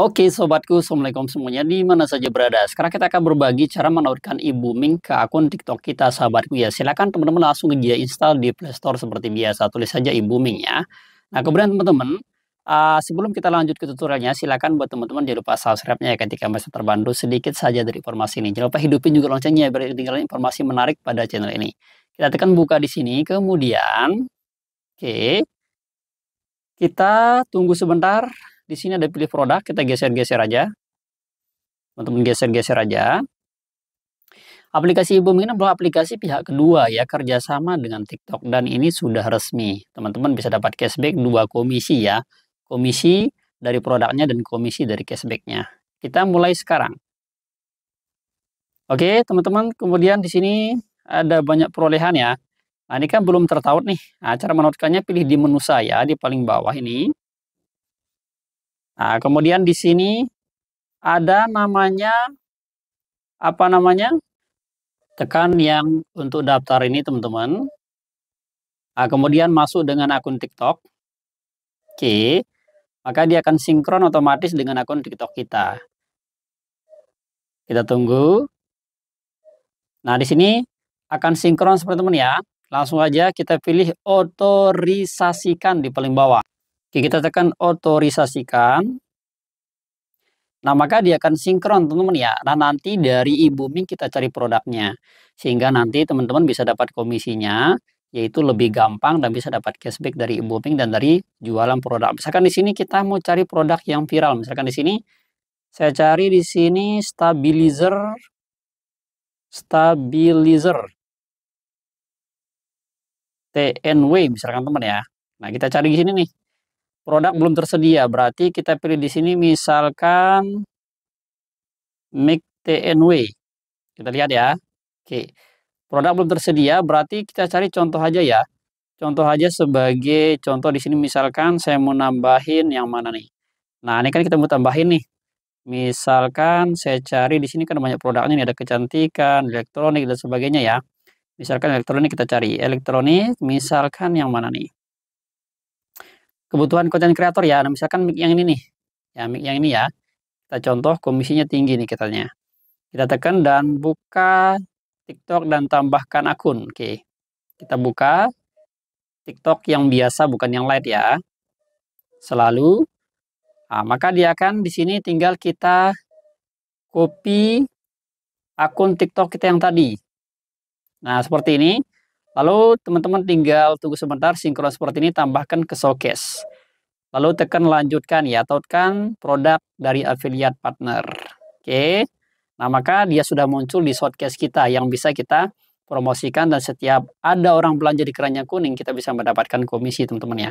Oke sobatku, Assalamualaikum semuanya di mana saja berada. Sekarang kita akan berbagi cara menautkan e-booming ke akun TikTok kita sahabatku ya. Silahkan teman-teman langsung dia install di Play Store seperti biasa. Tulis saja e-booming ya. Nah kemudian teman-teman, uh, sebelum kita lanjut ke tutorialnya, silahkan buat teman-teman jangan lupa subscribe-nya ya ketika masih terbantu sedikit saja dari informasi ini. Jangan lupa hidupin juga loncengnya ya, biar ketinggalan informasi menarik pada channel ini. Kita tekan buka di sini, kemudian, oke, okay, kita tunggu sebentar. Di sini ada pilih produk, kita geser-geser aja. Teman-teman geser-geser aja. Aplikasi Ibu ini adalah aplikasi pihak kedua ya kerjasama dengan TikTok dan ini sudah resmi. Teman-teman bisa dapat cashback dua komisi ya. Komisi dari produknya dan komisi dari cashbacknya. Kita mulai sekarang. Oke teman-teman kemudian di sini ada banyak perolehan ya. Nah, ini kan belum tertaut nih. Nah, cara menautkannya pilih di menu saya di paling bawah ini. Nah, kemudian di sini ada namanya apa namanya? Tekan yang untuk daftar ini, teman-teman. Nah, kemudian masuk dengan akun TikTok. Oke. Maka dia akan sinkron otomatis dengan akun TikTok kita. Kita tunggu. Nah, di sini akan sinkron seperti teman ya. Langsung aja kita pilih otorisasikan di paling bawah. Oke, kita tekan otorisasikan. Nah, maka dia akan sinkron teman-teman ya. Nah, nanti dari e-booming kita cari produknya. Sehingga nanti teman-teman bisa dapat komisinya, yaitu lebih gampang dan bisa dapat cashback dari e-booming dan dari jualan produk. Misalkan di sini kita mau cari produk yang viral. Misalkan di sini, saya cari di sini stabilizer, stabilizer, TNW misalkan teman ya. Nah, kita cari di sini nih produk belum tersedia. Berarti kita pilih di sini misalkan mic TNW. Kita lihat ya. Oke. Produk belum tersedia, berarti kita cari contoh aja ya. Contoh aja sebagai contoh di sini misalkan saya mau nambahin yang mana nih. Nah, ini kan kita mau tambahin nih. Misalkan saya cari di sini kan banyak produknya nih, ada kecantikan, elektronik dan sebagainya ya. Misalkan elektronik kita cari. Elektronik misalkan yang mana nih? kebutuhan konten kreator ya. Nah, misalkan mic yang ini nih. Ya, mic yang ini ya. Kita contoh komisinya tinggi nih katanya. Kita tekan dan buka TikTok dan tambahkan akun. Oke. Kita buka TikTok yang biasa bukan yang light ya. Selalu nah, maka dia akan di sini tinggal kita copy akun TikTok kita yang tadi. Nah, seperti ini. Lalu teman-teman tinggal tunggu sebentar sinkron seperti ini tambahkan ke showcase. Lalu tekan lanjutkan ya, tautkan produk dari affiliate partner. Oke. Nah, maka dia sudah muncul di showcase kita yang bisa kita promosikan dan setiap ada orang belanja di keranjang kuning kita bisa mendapatkan komisi teman-teman ya.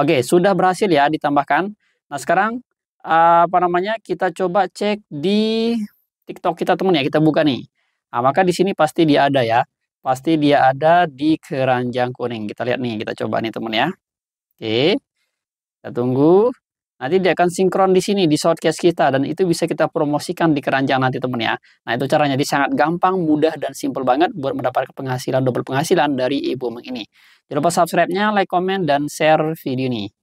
Oke, sudah berhasil ya ditambahkan. Nah, sekarang apa namanya? Kita coba cek di TikTok kita teman ya, kita buka nih. Nah, maka di sini pasti dia ada ya pasti dia ada di keranjang kuning. Kita lihat nih, kita coba nih teman ya. Oke. Kita tunggu. Nanti dia akan sinkron di sini di shortcase kita dan itu bisa kita promosikan di keranjang nanti teman ya. Nah, itu caranya jadi sangat gampang, mudah dan simple banget buat mendapatkan penghasilan double penghasilan dari e ini. Jangan lupa subscribe-nya, like, komen dan share video ini.